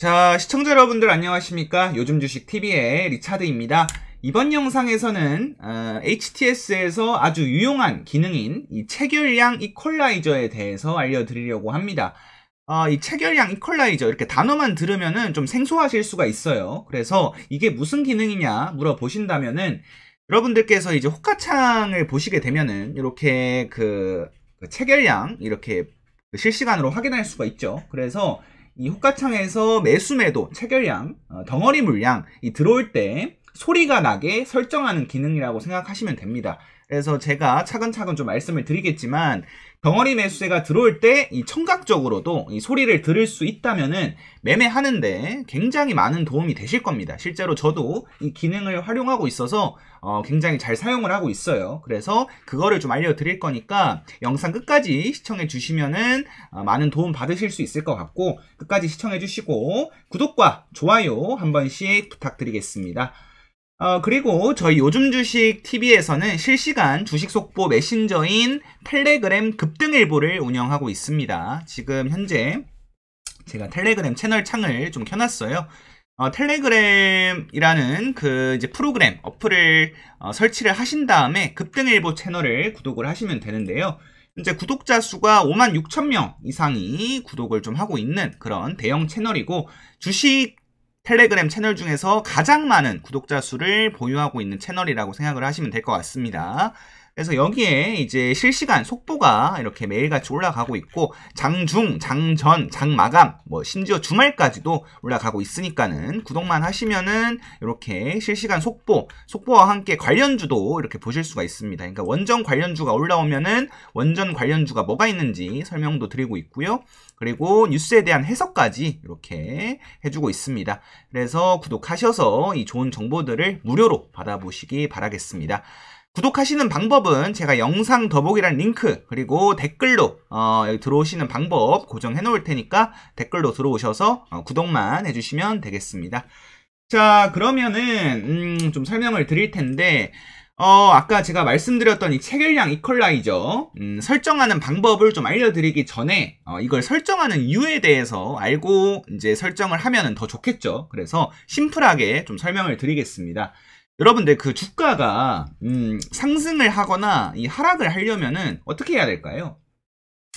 자, 시청자 여러분들 안녕하십니까? 요즘 주식 TV의 리차드입니다. 이번 영상에서는 어, HTS에서 아주 유용한 기능인 이 체결량 이퀄라이저에 대해서 알려드리려고 합니다. 어, 이 체결량 이퀄라이저 이렇게 단어만 들으면은 좀 생소하실 수가 있어요. 그래서 이게 무슨 기능이냐 물어보신다면은 여러분들께서 이제 호가창을 보시게 되면은 이렇게 그, 그 체결량 이렇게 그 실시간으로 확인할 수가 있죠. 그래서 이 호가창에서 매수매도, 체결량, 어, 덩어리 물량 이 들어올 때 소리가 나게 설정하는 기능이라고 생각하시면 됩니다. 그래서 제가 차근차근 좀 말씀을 드리겠지만 병어리 매수세가 들어올 때 이 청각적으로도 이 소리를 들을 수 있다면은 매매하는데 굉장히 많은 도움이 되실 겁니다. 실제로 저도 이 기능을 활용하고 있어서 어 굉장히 잘 사용을 하고 있어요. 그래서 그거를 좀 알려드릴 거니까 영상 끝까지 시청해 주시면은 어 많은 도움 받으실 수 있을 것 같고 끝까지 시청해 주시고 구독과 좋아요 한 번씩 부탁드리겠습니다. 어, 그리고 저희 요즘 주식 TV에서는 실시간 주식 속보 메신저인 텔레그램 급등일보를 운영하고 있습니다. 지금 현재 제가 텔레그램 채널 창을 좀 켜놨어요. 어, 텔레그램이라는 그 이제 프로그램 어플을 어, 설치를 하신 다음에 급등일보 채널을 구독을 하시면 되는데요. 이제 구독자 수가 5만 6천 명 이상이 구독을 좀 하고 있는 그런 대형 채널이고 주식 텔레그램 채널 중에서 가장 많은 구독자 수를 보유하고 있는 채널이라고 생각을 하시면 될 것 같습니다. 그래서 여기에 이제 실시간 속보가 이렇게 매일같이 올라가고 있고 장중, 장전, 장마감 뭐 심지어 주말까지도 올라가고 있으니까는 구독만 하시면은 이렇게 실시간 속보, 속보와 함께 관련주도 이렇게 보실 수가 있습니다. 그러니까 원전 관련주가 올라오면은 원전 관련주가 뭐가 있는지 설명도 드리고 있고요. 그리고 뉴스에 대한 해석까지 이렇게 해주고 있습니다. 그래서 구독하셔서 이 좋은 정보들을 무료로 받아보시기 바라겠습니다. 구독하시는 방법은 제가 영상 더보기란 링크 그리고 댓글로 어, 들어오시는 방법 고정해 놓을 테니까 댓글로 들어오셔서 어, 구독만 해주시면 되겠습니다. 자 그러면은 음, 좀 설명을 드릴 텐데 어, 아까 제가 말씀드렸던 이 체결량 이퀄라이저 음, 설정하는 방법을 좀 알려드리기 전에 어, 이걸 설정하는 이유에 대해서 알고 이제 설정을 하면 더 좋겠죠. 그래서 심플하게 좀 설명을 드리겠습니다. 여러분들 그 주가가 음, 상승을 하거나 이 하락을 하려면은 어떻게 해야 될까요?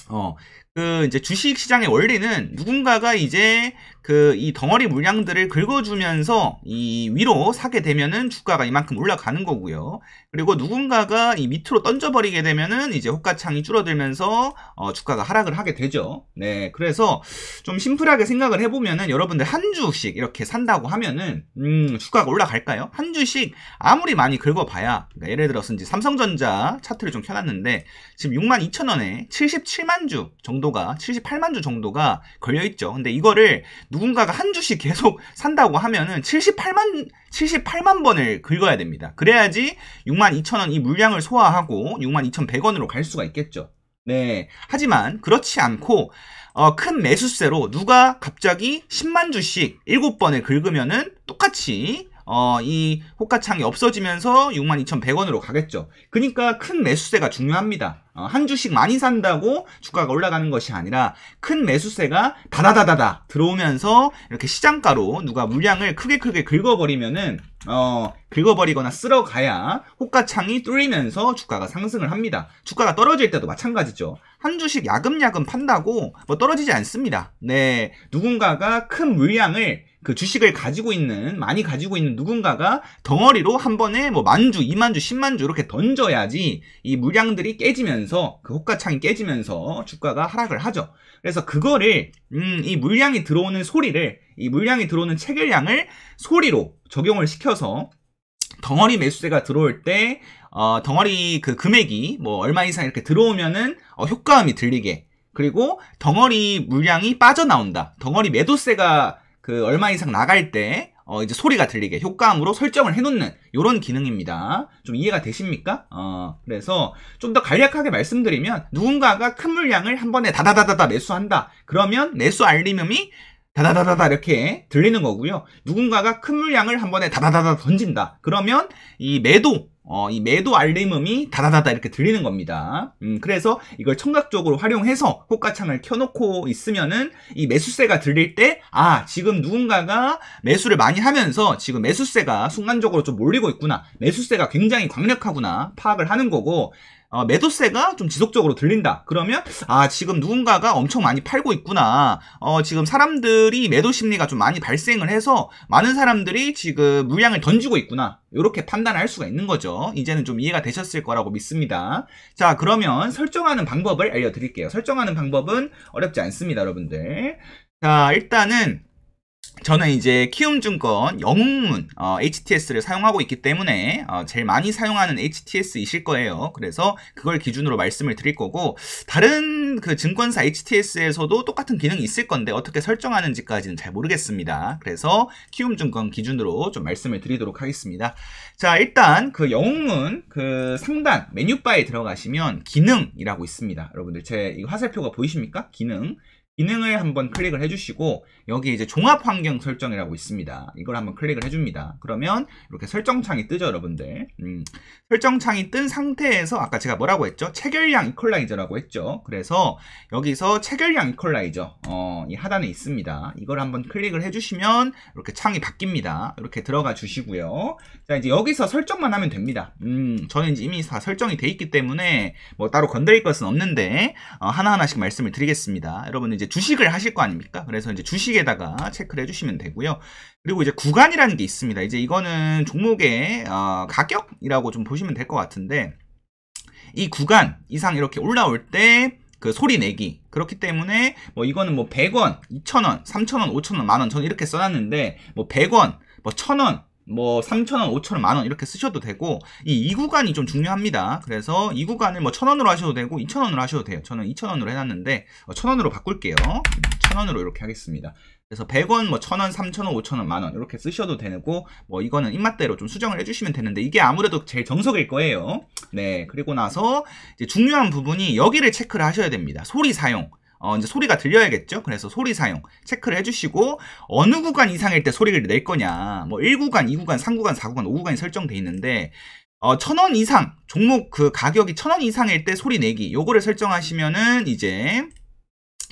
어, 그 이제 주식 시장의 원리는 누군가가 이제 그 이 덩어리 물량들을 긁어주면서 이 위로 사게 되면은 주가가 이만큼 올라가는 거고요. 그리고 누군가가 이 밑으로 던져버리게 되면은 이제 호가창이 줄어들면서 어 주가가 하락을 하게 되죠. 네, 그래서 좀 심플하게 생각을 해보면은 여러분들 한 주씩 이렇게 산다고 하면은 음 주가가 올라갈까요? 한 주씩 아무리 많이 긁어봐야 그러니까 예를 들어서 이제 삼성전자 차트를 좀 켜놨는데 지금 6 2 0 0 0 원에 77만 주 정도 정도가 78만 주 정도가 걸려 있죠. 근데 이거를 누군가가 한 주씩 계속 산다고 하면은 78만 78만 번을 긁어야 됩니다. 그래야지 6만 2천 원이 물량을 소화하고 6만 2천 100원으로 갈 수가 있겠죠. 네. 하지만 그렇지 않고 어, 큰 매수세로 누가 갑자기 10만 주씩 7번을 긁으면은 똑같이 어, 이 호가창이 없어지면서 62,100원으로 가겠죠. 그러니까 큰 매수세가 중요합니다. 어, 한 주씩 많이 산다고 주가가 올라가는 것이 아니라 큰 매수세가 다다다다다 들어오면서 이렇게 시장가로 누가 물량을 크게 크게 긁어버리면은 어, 긁어버리거나 쓸어가야 호가창이 뚫리면서 주가가 상승을 합니다. 주가가 떨어질 때도 마찬가지죠. 한 주씩 야금야금 판다고 뭐 떨어지지 않습니다. 네, 누군가가 큰 물량을 그 주식을 가지고 있는 많이 가지고 있는 누군가가 덩어리로 한 번에 뭐 만주, 이만주, 십만주 이렇게 던져야지 이 물량들이 깨지면서 그 호가창이 깨지면서 주가가 하락을 하죠. 그래서 그거를 음, 이 물량이 들어오는 소리를 이 물량이 들어오는 체결량을 소리로 적용을 시켜서 덩어리 매수세가 들어올 때 어, 덩어리 그 금액이 뭐 얼마 이상 이렇게 들어오면은 어, 효과음이 들리게 그리고 덩어리 물량이 빠져나온다. 덩어리 매도세가 그 얼마 이상 나갈 때 어, 이제 소리가 들리게 효과음으로 설정을 해놓는 이런 기능입니다. 좀 이해가 되십니까? 어, 그래서 좀 더 간략하게 말씀드리면 누군가가 큰 물량을 한 번에 다다다다다 매수한다. 그러면 매수 알림음이 다다다다다 이렇게 들리는 거고요. 누군가가 큰 물량을 한 번에 다다다다 던진다. 그러면 이 매도 어, 이 매도 알림음이 다다다다 이렇게 들리는 겁니다. 음, 그래서 이걸 청각적으로 활용해서 호가창을 켜놓고 있으면은 이 매수세가 들릴 때, 아, 지금 누군가가 매수를 많이 하면서 지금 매수세가 순간적으로 좀 몰리고 있구나. 매수세가 굉장히 강력하구나. 파악을 하는 거고, 어, 매도세가 좀 지속적으로 들린다. 그러면 아 지금 누군가가 엄청 많이 팔고 있구나. 어, 지금 사람들이 매도 심리가 좀 많이 발생을 해서 많은 사람들이 지금 물량을 던지고 있구나. 이렇게 판단할 수가 있는 거죠. 이제는 좀 이해가 되셨을 거라고 믿습니다. 자 그러면 설정하는 방법을 알려드릴게요. 설정하는 방법은 어렵지 않습니다, 여러분들. 자 일단은 저는 이제 키움증권 영문 어, HTS를 사용하고 있기 때문에 어, 제일 많이 사용하는 HTS이실 거예요. 그래서 그걸 기준으로 말씀을 드릴 거고 다른 그 증권사 HTS에서도 똑같은 기능이 있을 건데 어떻게 설정하는지까지는 잘 모르겠습니다. 그래서 키움증권 기준으로 좀 말씀을 드리도록 하겠습니다. 자 일단 그 영문 그 상단 메뉴바에 들어가시면 기능이라고 있습니다. 여러분들 제 화살표가 보이십니까? 기능 기능을 한번 클릭을 해주시고 여기 이제 종합 환경 설정이라고 있습니다. 이걸 한번 클릭을 해줍니다. 그러면 이렇게 설정창이 뜨죠, 여러분들. 음, 설정창이 뜬 상태에서 아까 제가 뭐라고 했죠? 체결량 이퀄라이저라고 했죠. 그래서 여기서 체결량 이퀄라이저 어, 이 하단에 있습니다. 이걸 한번 클릭을 해주시면 이렇게 창이 바뀝니다. 이렇게 들어가 주시고요. 자 이제 여기서 설정만 하면 됩니다. 음, 저는 이제 이미 다 설정이 돼 있기 때문에 뭐 따로 건드릴 것은 없는데 어, 하나하나씩 말씀을 드리겠습니다. 여러분 이제 주식을 하실 거 아닙니까? 그래서 이제 주식에다가 체크를 해주시면 되고요. 그리고 이제 구간이라는 게 있습니다. 이제 이거는 종목의 어, 가격이라고 좀 보시면 될 것 같은데 이 구간 이상 이렇게 올라올 때 그 소리 내기. 그렇기 때문에 뭐 이거는 뭐 100원, 2,000원, 3,000원, 5,000원, 만원 저는 이렇게 써놨는데 뭐 100원, 뭐 1,000원 뭐3천원5천0 0원 만원 이렇게 쓰셔도 되고 이 2구간이 좀 중요합니다. 그래서 2구간을 뭐 1,000원으로 하셔도 되고 2천원으로 하셔도 돼요. 저는 2천원으로 해놨는데 1,000원으로 어, 바꿀게요. 1,000원으로 이렇게 하겠습니다. 그래서 100원, 뭐 1,000원, 3,000원, 5,000원, 만원 이렇게 쓰셔도 되고 뭐 이거는 입맛대로 좀 수정을 해주시면 되는데 이게 아무래도 제일 정석일 거예요. 네, 그리고 나서 이제 중요한 부분이 여기를 체크를 하셔야 됩니다. 소리 사용. 어, 이제 소리가 들려야겠죠. 그래서 소리 사용 체크를 해주시고 어느 구간 이상일 때 소리를 낼 거냐. 뭐 1구간, 2구간, 3구간, 4구간, 5구간이 설정돼 있는데 어, 천 원 이상 종목 그 가격이 천 원 이상일 때 소리 내기 요거를 설정하시면은 이제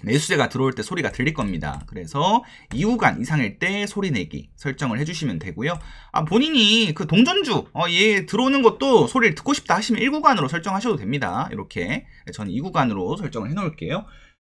매수세가 들어올 때 소리가 들릴 겁니다. 그래서 2구간 이상일 때 소리 내기 설정을 해주시면 되고요. 아, 본인이 그 동전주 어, 얘 들어오는 것도 소리를 듣고 싶다 하시면 1구간으로 설정하셔도 됩니다. 이렇게 저는 2구간으로 설정을 해놓을게요.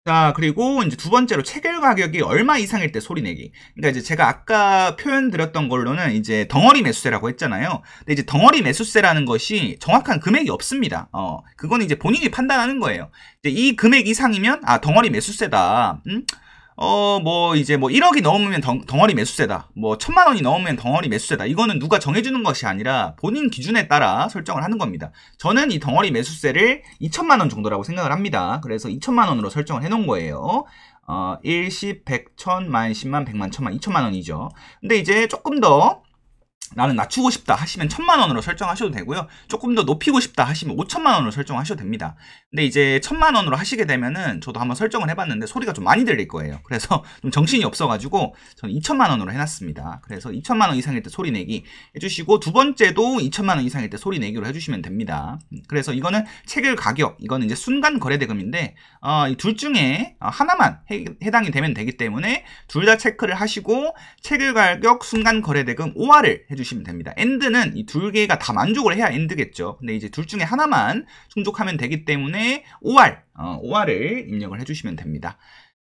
자, 그리고 이제 두 번째로 체결 가격이 얼마 이상일 때 소리내기. 그러니까 이제 제가 아까 표현 드렸던 걸로는 이제 덩어리 매수세라고 했잖아요. 근데 이제 덩어리 매수세라는 것이 정확한 금액이 없습니다. 어, 그건 이제 본인이 판단하는 거예요. 이 금액 이상이면, 아, 덩어리 매수세다. 음? 어, 뭐, 이제 뭐 1억이 넘으면 덩, 어리 매수세다. 뭐 천만 원이 넘으면 덩어리 매수세다. 이거는 누가 정해주는 것이 아니라 본인 기준에 따라 설정을 하는 겁니다. 저는 이 덩어리 매수세를 2천만 원 정도라고 생각을 합니다. 그래서 2천만 원으로 설정을 해놓은 거예요. 어, 1, 10, 100, 1000, 만, 10만, 100만, 1000만, 2천만 원이죠. 근데 이제 조금 더 나는 낮추고 싶다 하시면 천만 원으로 설정하셔도 되고요. 조금 더 높이고 싶다 하시면 5천만 원으로 설정하셔도 됩니다. 근데 이제 천만 원으로 하시게 되면은 저도 한번 설정을 해봤는데 소리가 좀 많이 들릴 거예요. 그래서 좀 정신이 없어가지고 저는 2천만 원으로 해놨습니다. 그래서 2천만 원 이상일 때 소리 내기 해주시고 두 번째도 2천만 원 이상일 때 소리 내기로 해주시면 됩니다. 음, 그래서 이거는 체결 가격, 이거는 이제 순간 거래 대금인데 어, 둘 중에 어, 하나만 해, 당이 되면 되기 때문에 둘 다 체크를 하시고 체결 가격 순간 거래 대금 5화를 해주시면 됩니다. 엔드는 이둘 개가 다 만족을 해야 엔드겠죠. 근데 이제 둘 중에 하나만 충족하면 되기 때문에 OR, 어, OR을 입력을 해주시면 됩니다.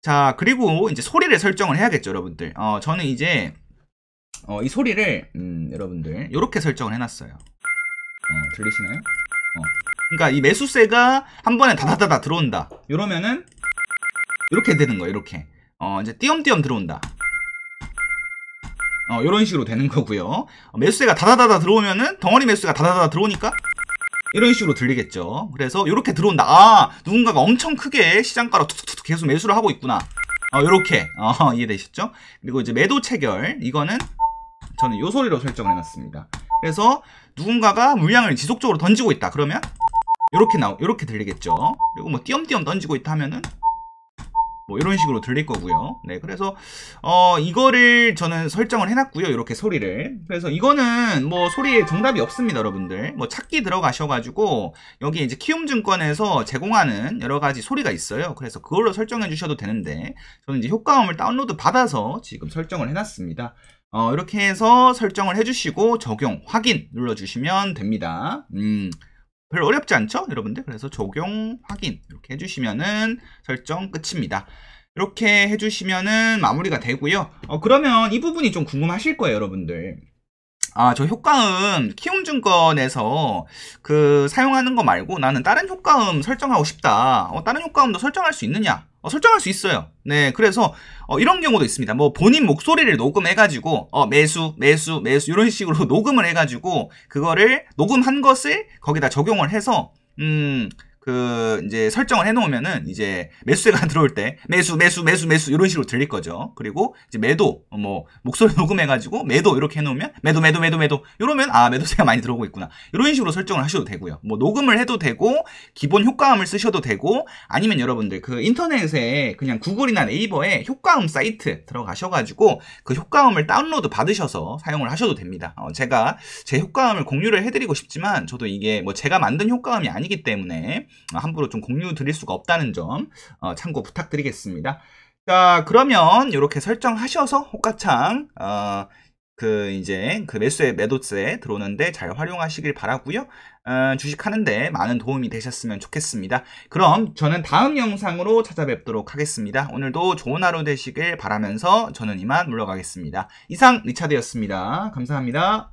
자, 그리고 이제 소리를 설정을 해야겠죠, 여러분들. 어, 저는 이제 어, 이 소리를 음, 여러분들 이렇게 설정을 해놨어요. 어, 들리시나요? 어. 그러니까 이 매수세가 한 번에 다다다다 들어온다. 이러면은 이렇게 되는 거예요. 이렇게. 어, 이제 띄엄띄엄 들어온다. 어, 이런 식으로 되는 거고요. 어, 매수세가 다다다다 들어오면은 덩어리 매수가 다다다다 들어오니까 이런 식으로 들리겠죠. 그래서 이렇게 들어온다. 아, 누군가가 엄청 크게 시장가로 툭툭툭 계속 매수를 하고 있구나. 어, 요렇게. 어, 이해되셨죠? 그리고 이제 매도 체결. 이거는 저는 요 소리로 설정을 해놨습니다. 그래서 누군가가 물량을 지속적으로 던지고 있다. 그러면 요렇게 나오, 요렇게 들리겠죠. 그리고 뭐 띄엄띄엄 던지고 있다 하면은 뭐 이런 식으로 들릴 거고요. 네, 그래서 어 이거를 저는 설정을 해놨고요. 이렇게 소리를. 그래서 이거는 뭐 소리에 정답이 없습니다, 여러분들. 뭐 찾기 들어가셔가지고 여기 이제 키움증권에서 제공하는 여러 가지 소리가 있어요. 그래서 그걸로 설정해 주셔도 되는데 저는 이제 효과음을 다운로드 받아서 지금 설정을 해놨습니다. 어 이렇게 해서 설정을 해주시고 적용 확인 눌러주시면 됩니다. 음. 별로 어렵지 않죠? 여러분들 그래서 적용 확인 이렇게 해주시면은 설정 끝입니다 이렇게 해주시면은 마무리가 되고요 어, 그러면 이 부분이 좀 궁금하실 거예요 여러분들 아, 저 효과음 키움증권에서 그 사용하는 거 말고 나는 다른 효과음 설정하고 싶다. 어, 다른 효과음도 설정할 수 있느냐? 어, 설정할 수 있어요. 네, 그래서 어, 이런 경우도 있습니다. 뭐 본인 목소리를 녹음해가지고 어, 매수, 매수, 매수 이런 식으로 녹음을 해가지고 그거를 녹음한 것을 거기다 적용을 해서 음, 그 이제 설정을 해놓으면은 이제 매수세가 들어올 때 매수 매수 매수 매수 이런 식으로 들릴 거죠. 그리고 이제 매도 뭐 목소리 녹음해가지고 매도 이렇게 해놓으면 매도 매도 매도 매도 이러면 아 매도세가 많이 들어오고 있구나 이런 식으로 설정을 하셔도 되고요. 뭐 녹음을 해도 되고 기본 효과음을 쓰셔도 되고 아니면 여러분들 그 인터넷에 그냥 구글이나 네이버에 효과음 사이트 들어가셔가지고 그 효과음을 다운로드 받으셔서 사용을 하셔도 됩니다. 어 제가 제 효과음을 공유를 해드리고 싶지만 저도 이게 뭐 제가 만든 효과음이 아니기 때문에 함부로 좀 공유 드릴 수가 없다는 점 어, 참고 부탁드리겠습니다. 자 그러면 이렇게 설정하셔서 호가창 어, 그 이제 그 매수의 매도세 들어오는데 잘 활용하시길 바라고요. 어, 주식하는데 많은 도움이 되셨으면 좋겠습니다. 그럼 저는 다음 영상으로 찾아뵙도록 하겠습니다. 오늘도 좋은 하루 되시길 바라면서 저는 이만 물러가겠습니다. 이상 리차드였습니다. 감사합니다.